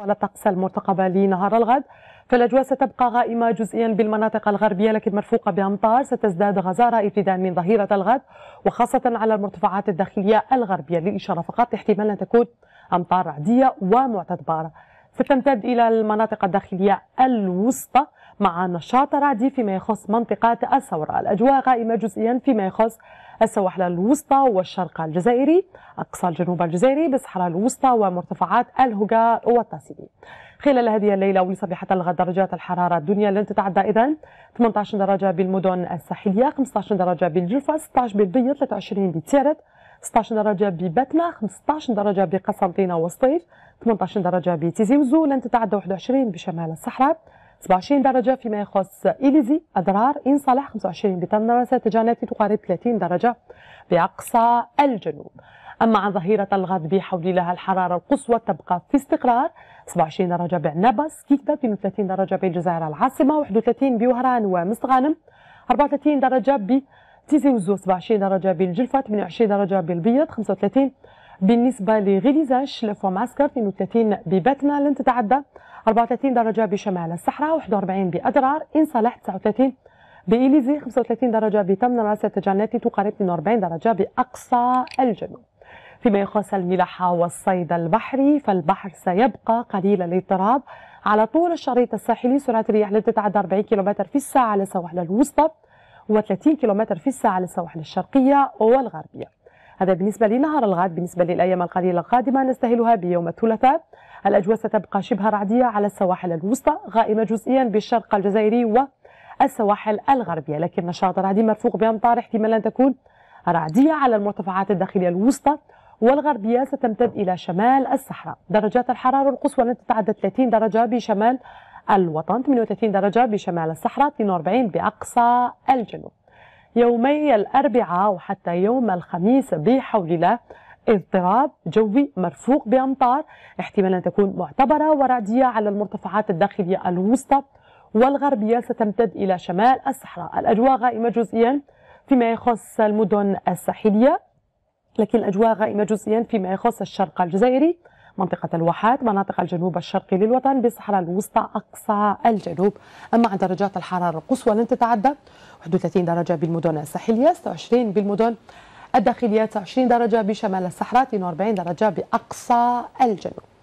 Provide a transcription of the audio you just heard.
على الطقس المرتقبة لنهار الغد فالأجواء ستبقى غائمة جزئيا بالمناطق الغربية لكن مرفوقة بأمطار ستزداد غزارة ابتداء من ظهيرة الغد وخاصة على المرتفعات الداخلية الغربية للإشارة فقط احتمال أن تكون أمطار رعدية ومعتدبارة ستمتد إلى المناطق الداخلية الوسطى مع نشاط رعدي فيما يخص منطقة الثورة الأجواء غائمة جزئيا فيما يخص السواحل الوسطى والشرق الجزائري أقصى الجنوب الجزائري بالصحراء الوسطى ومرتفعات الهجاء والتاسيلي خلال هذه الليلة ولصبيحة الغد درجات الحرارة الدنيا لن تتعدى إذا 18 درجة بالمدن الساحلية 15 درجة بالجوفة 16 بالبيض 23 بتيرت 16 درجة ببتنا 15 درجة بقسنطينة وسطيف 18 درجة بتيزي وزو لن تتعدى 21 بشمال الصحراء 27 درجة فيما يخص إليزي أدرار إن صلاح 25 ستجانا في تقارب 30 درجة بأقصى الجنوب أما عن ظهيرة الغد بحول لها الحرارة القصوى تبقى في استقرار 27 درجة بعنبس كيكبة 32 درجة بالجزائر العاصمة 31 بوهران ومستغانم 34 درجة بتيزي وزو 27 درجة بالجلفة 28 درجة بالبيض 35 بالنسبة لغليزاش لفوماسكر 32 ببتنا لن تتعدى 34 درجة بشمال الصحراء 41 بأدرار إن صالح 39 بإليزي 35 درجة راس التجنات تقارب 42 درجة بأقصى الجنوب فيما يخص الملاحة والصيد البحري فالبحر سيبقى قليل الاضطراب على طول الشريط الساحلي سرعة الرياح لن تتعدى 40 كم في الساعة على السواحل الوسطى و30 كم في الساعة على السواحل الشرقية والغربية هذا بالنسبة لنهار الغد بالنسبة للأيام القليلة القادمة نستهلها بيوم الثلاثاء الأجواء ستبقى شبه رعدية على السواحل الوسطى غائمة جزئيا بالشرق الجزائري والسواحل الغربية لكن نشاط رعدي مرفوق بأمطار احتمال أن تكون رعدية على المرتفعات الداخلية الوسطى والغربية ستمتد إلى شمال الصحراء درجات الحرارة القصوى لن تتعدى 30 درجة بشمال الوطن 38 درجة بشمال الصحراء 42 بأقصى الجنوب يومي الأربعاء وحتى يوم الخميس بحول الله اضطراب جوي مرفوق بأمطار احتمال أن تكون معتبرة ورعدية على المرتفعات الداخلية الوسطى والغربية ستمتد إلى شمال الصحراء الأجواء غائمة جزئيا فيما يخص المدن الساحلية لكن الأجواء غائمة جزئيا فيما يخص الشرق الجزائري منطقة الواحات مناطق الجنوب الشرقي للوطن بالصحراء الوسطى أقصى الجنوب أما عن درجات الحرارة القصوى لن تتعدى 31 درجة بالمدن الساحلية 26 بالمدن الداخلية 29 درجة بشمال الصحراء 42 درجة بأقصى الجنوب